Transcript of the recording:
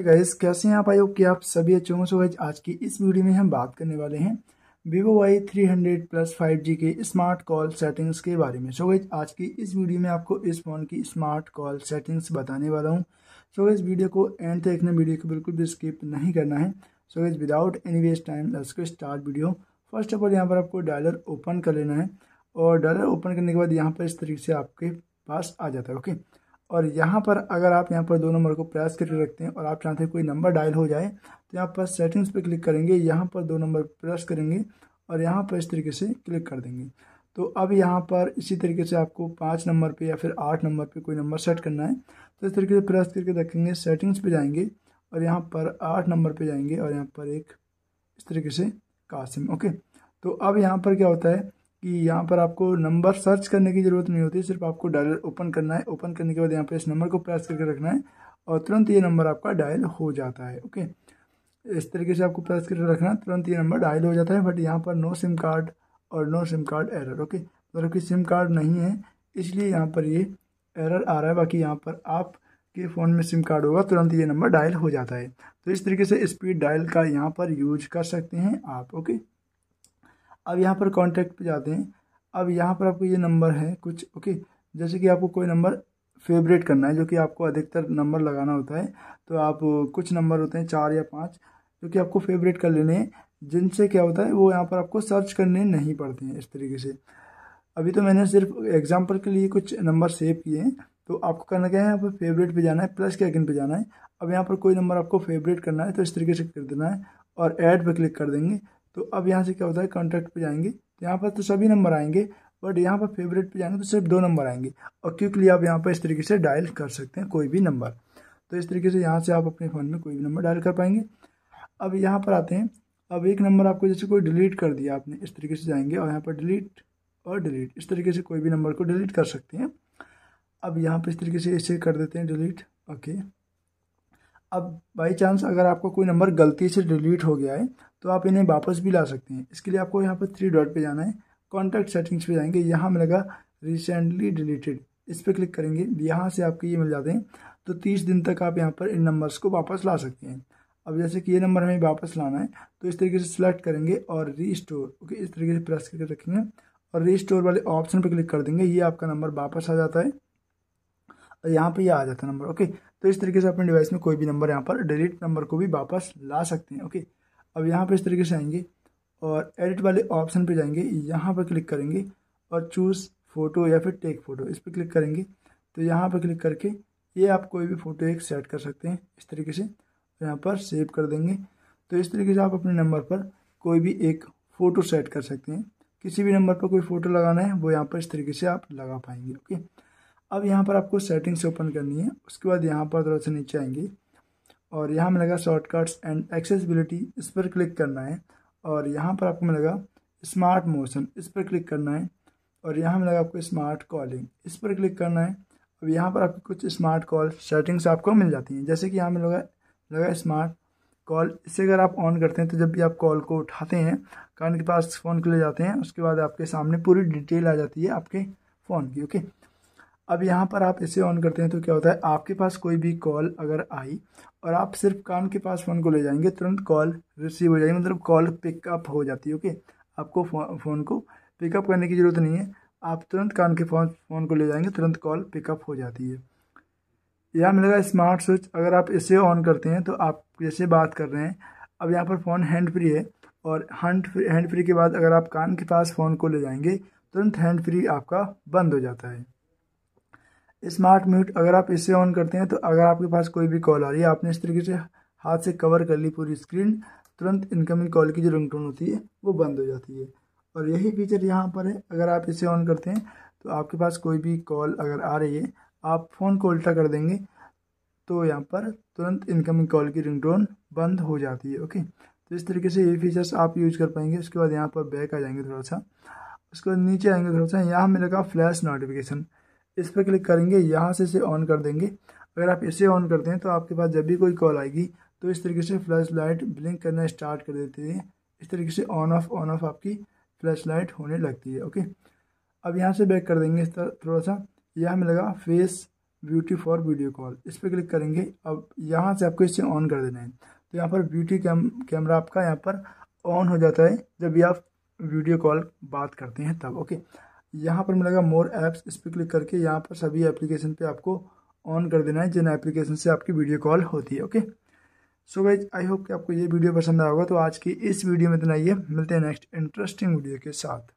Guys कैसे हैं आप आयो कि आप सभी अच्छे होंगे सो गाइस आज की इस वीडियो में हम बात करने वाले हैं vivo Y three hundred plus five G के स्मार्ट कॉल सेटिंग्स के बारे में सो गाइस आज की इस वीडियो में आपको इस फ़ोन की स्मार्ट कॉल सेटिंग्स बताने वाला हूं सो so गाइस वीडियो को एंड तक देखना वीडियो को बिल्कुल भी स्किप नहीं करना है so guys without any waste time start video first of all यहाँ पर आपको डायलर ओपन कर लेना है और डायलर ओपन करने के बाद यहाँ पर इस तरीके से आपके पास आ जाता है ओके okay? और यहाँ पर अगर आप यहाँ पर दो नंबर को प्रेस करके रखते हैं और आप चाहते हैं कोई नंबर डायल हो जाए तो यहाँ पर सेटिंग्स पे क्लिक करेंगे यहाँ पर दो नंबर प्रेस करेंगे और यहाँ पर इस तरीके से क्लिक कर देंगे तो अब यहाँ पर इसी तरीके से आपको पाँच नंबर पे या फिर आठ नंबर पे कोई नंबर सेट करना है तो इस तरीके से प्रेस करके रखेंगे सेटिंग्स पे जाएंगे और यहाँ पर आठ नंबर पे जाएंगे और यहाँ पर एक इस तरीके से कासिम ओके तो अब यहाँ पर क्या होता है कि यहाँ पर आपको नंबर सर्च करने की ज़रूरत नहीं होती सिर्फ आपको डायलर ओपन करना है ओपन करने के बाद यहाँ पर इस नंबर को प्रेस करके रखना है और तुरंत ये नंबर आपका डायल हो जाता है ओके इस तरीके से आपको प्रेस करके रखना तुरंत ये नंबर डायल हो जाता है बट यहाँ पर नो सिम कार्ड और no sim card error okay मतलब कि सिम कार्ड नहीं है इसलिए यहाँ पर ये एरर आ रहा है बाकी यहाँ पर आप के फ़ोन में सिम कार्ड होगा तुरंत ये नंबर डायल हो जाता है तो इस तरीके से स्पीड डायल का यहाँ पर यूज कर सकते हैं आप ओके अब यहाँ पर कॉन्टैक्ट पे जाते हैं अब यहाँ पर आपको ये नंबर है कुछ ओके जैसे कि आपको कोई नंबर फेवरेट करना है जो कि आपको अधिकतर नंबर लगाना होता है तो आप कुछ नंबर होते हैं चार या पाँच जो कि आपको फेवरेट कर लेने हैं जिनसे क्या होता है वो यहाँ पर आपको सर्च करने नहीं पड़ते हैं इस तरीके से अभी तो मैंने सिर्फ एग्जाम्पल के लिए कुछ नंबर सेव किए हैं तो आपको करना क्या है यहाँ पर फेवरेट पे जाना है प्लस के आइकन पे जाना है अब यहाँ पर कोई नंबर आपको फेवरेट करना है तो इस तरीके से कर देना है और ऐड पर क्लिक कर देंगे तो अब यहाँ से क्या होता है कॉन्टैक्ट पे जाएंगे तो यहाँ पर तो सभी नंबर आएंगे बट यहाँ पर फेवरेट पे जाएंगे तो सिर्फ दो नंबर आएंगे और क्योंकि आप यहाँ पर इस तरीके से डायल कर सकते हैं कोई भी नंबर तो इस तरीके से यहाँ से आप अपने फ़ोन में कोई भी नंबर डायल कर पाएंगे अब यहाँ पर आते हैं अब एक नंबर आपको जैसे कोई डिलीट कर दिया आपने इस तरीके से जाएंगे और यहाँ पर डिलीट और डिलीट इस तरीके से कोई भी नंबर को डिलीट कर सकते हैं अब यहाँ पर इस तरीके से इसे कर देते हैं डिलीट ओके अब बाई चांस अगर आपका कोई नंबर गलती से डिलीट हो गया है तो आप इन्हें वापस भी ला सकते हैं इसके लिए आपको यहाँ पर थ्री डॉट पे जाना है कॉन्टैक्ट सेटिंग्स पे जाएंगे यहाँ मिलेगा रिसेंटली डिलीटेड इस पर क्लिक करेंगे यहाँ से आपके ये मिल जाते हैं तो तीस दिन तक आप यहाँ पर इन नंबर्स को वापस ला सकते हैं अब जैसे कि ये नंबर हमें वापस लाना है तो इस तरीके से सिलेक्ट करेंगे और री स्टोर ओके इस तरीके से प्रेस करके रखेंगे और री स्टोर वाले ऑप्शन पर क्लिक कर देंगे ये आपका नंबर वापस आ जाता है और यहाँ पर ये यह आ जाता है नंबर ओके तो इस तरीके से अपने डिवाइस में कोई भी नंबर यहाँ पर डिलीट नंबर को भी वापस ला सकते हैं ओके अब यहाँ पर इस तरीके से आएंगे और एडिट वाले ऑप्शन पर जाएंगे यहाँ पर क्लिक करेंगे और चूज़ फ़ोटो या फिर टेक फ़ोटो इस पर क्लिक करेंगे तो यहाँ पर क्लिक करके ये आप कोई भी फ़ोटो एक सेट कर सकते हैं इस तरीके से यहाँ पर सेव कर देंगे तो इस तरीके से आप अपने नंबर पर कोई भी एक फ़ोटो सेट कर सकते हैं किसी भी नंबर पर कोई फ़ोटो लगाना है वो यहाँ पर इस तरीके से आप लगा पाएंगे ओके अब यहाँ पर आपको सेटिंग्स ओपन करनी है उसके बाद यहाँ पर थोड़ा सा नीचे आएंगे और यहाँ मिलेगा शॉर्टकट्स एंड एक्सेसिबिलिटी इस पर क्लिक करना है और यहाँ पर आपको मिलेगा स्मार्ट मोशन इस पर क्लिक करना है और यहाँ मिलेगा आपको स्मार्ट कॉलिंग इस पर क्लिक करना है अब यहाँ पर आपको कुछ स्मार्ट कॉल सेटिंग्स आपको मिल जाती हैं जैसे कि यहाँ मिलेगा लगा स्मार्ट कॉल इसे अगर आप ऑन करते हैं तो जब भी आप कॉल को उठाते हैं कान के पास फ़ोन के ले जाते हैं उसके बाद आपके सामने पूरी डिटेल आ जाती है आपके फ़ोन की ओके okay? अब यहाँ पर आप इसे ऑन करते हैं तो क्या होता है आपके पास कोई भी कॉल अगर आई और आप सिर्फ कान के पास फ़ोन को ले जाएंगे तुरंत कॉल रिसीव हो जाएगी मतलब कॉल पिकअप हो जाती है ओके आपको फ़ोन को पिकअप करने की ज़रूरत नहीं है आप तुरंत कान के फोन फ़ोन को ले जाएंगे तुरंत कॉल पिकअप हो जाती है यह मिलेगा स्मार्ट स्विच अगर आप इसे ऑन करते हैं तो आप जैसे बात कर रहे हैं अब यहाँ पर फ़ोन हैंड फ्री है और हैंड फ्री हैंड फ्री के बाद अगर आप कान के पास फ़ोन को ले जाएंगे तुरंत हैंड फ्री आपका बंद हो जाता है स्मार्ट म्यूट अगर आप इसे ऑन करते हैं तो अगर आपके पास कोई भी कॉल आ रही है आपने इस तरीके से हाथ से कवर कर ली पूरी स्क्रीन तुरंत इनकमिंग कॉल की जो रिंगटोन होती है वो बंद हो जाती है और यही फीचर यहाँ पर है अगर आप इसे ऑन करते हैं तो आपके पास कोई भी कॉल अगर आ रही है आप फ़ोन को उल्टा कर देंगे तो यहाँ पर तुरंत इनकमिंग कॉल की रिंगटोन बंद हो जाती है ओके तो इस तरीके से ये फीचर्स आप यूज कर पाएंगे उसके बाद यहाँ पर बैक आ जाएंगे थोड़ा सा उसके बाद नीचे आएंगे थोड़ा सा यहाँ मिलेगा फ्लैश नोटिफिकेशन इस पर क्लिक करेंगे यहाँ से इसे ऑन कर देंगे अगर आप इसे ऑन करते हैं तो आपके पास जब भी कोई कॉल आएगी तो इस तरीके से फ्लैश लाइट ब्लिंक करना स्टार्ट कर देती है इस तरीके से ऑन ऑफ ऑन ऑफ आपकी फ्लैश लाइट होने लगती है ओके अब यहाँ से बैक कर देंगे इस तरह थोड़ा सा यहाँ लगा face beauty for video call इस पर क्लिक करेंगे अब यहाँ से आपको इसे ऑन कर देना है तो यहाँ पर ब्यूटी कैम कैमरा आपका यहाँ पर ऑन हो जाता है जब भी आप वीडियो कॉल बात करते हैं तब ओके यहाँ पर मिलेगा मोर ऐप्स इस पर क्लिक करके यहाँ पर सभी एप्लीकेशन पे आपको ऑन कर देना है जिन एप्लीकेशन से आपकी वीडियो कॉल होती है okay so guys I hope कि आपको ये वीडियो पसंद आएगा तो आज की इस वीडियो में इतना ही है मिलते हैं नेक्स्ट इंटरेस्टिंग वीडियो के साथ